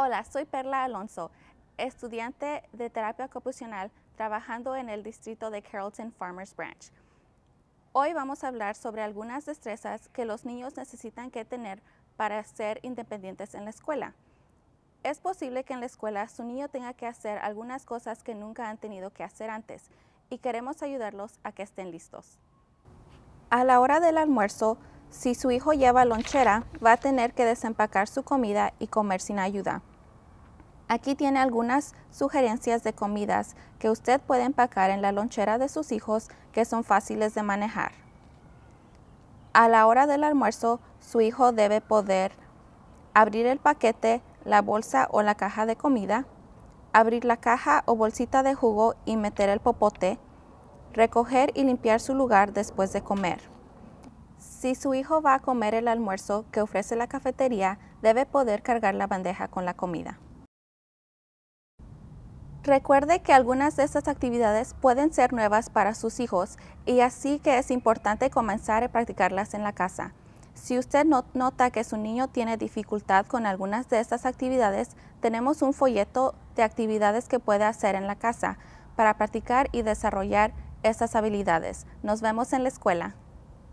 Hola, soy Perla Alonso, estudiante de terapia ocupacional trabajando en el distrito de Carrollton Farmers Branch. Hoy vamos a hablar sobre algunas destrezas que los niños necesitan que tener para ser independientes en la escuela. Es posible que en la escuela su niño tenga que hacer algunas cosas que nunca han tenido que hacer antes y queremos ayudarlos a que estén listos. A la hora del almuerzo, si su hijo lleva lonchera, va a tener que desempacar su comida y comer sin ayuda. Aquí tiene algunas sugerencias de comidas que usted puede empacar en la lonchera de sus hijos que son fáciles de manejar. A la hora del almuerzo, su hijo debe poder abrir el paquete, la bolsa o la caja de comida, abrir la caja o bolsita de jugo y meter el popote, recoger y limpiar su lugar después de comer. Si su hijo va a comer el almuerzo que ofrece la cafetería, debe poder cargar la bandeja con la comida. Recuerde que algunas de estas actividades pueden ser nuevas para sus hijos y así que es importante comenzar a practicarlas en la casa. Si usted nota que su niño tiene dificultad con algunas de estas actividades, tenemos un folleto de actividades que puede hacer en la casa para practicar y desarrollar estas habilidades. Nos vemos en la escuela.